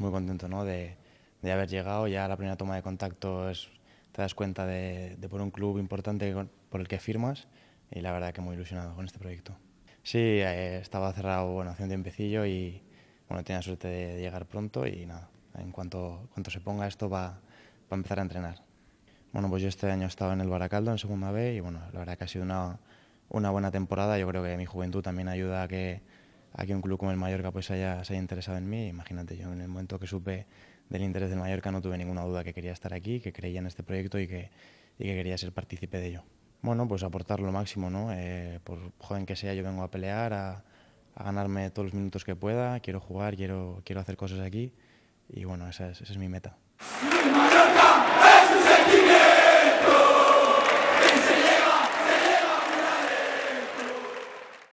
muy contento ¿no? de, haber llegado. Ya la primera toma de contacto es, te das cuenta de, por un club importante por el que firmas y la verdad que muy ilusionado con este proyecto. Sí, eh, estaba cerrado bueno, hace un tiempecillo y bueno, tenía suerte de, llegar pronto y nada, en cuanto, cuanto se ponga esto va, a empezar a entrenar. Bueno, pues yo este año he estado en el Baracaldo, en segunda B, y bueno, la verdad que ha sido una buena temporada. Yo creo que mi juventud también ayuda a que a un club como el Mallorca pues se haya interesado en mí. Imagínate, yo en el momento que supe del interés del Mallorca no tuve ninguna duda que quería estar aquí, que creía en este proyecto y que, quería ser partícipe de ello. Bueno, pues aportar lo máximo, ¿no? Eh, por joven que sea, yo vengo a pelear, a, ganarme todos los minutos que pueda, quiero jugar, quiero, quiero hacer cosas aquí y bueno, esa esa es mi meta.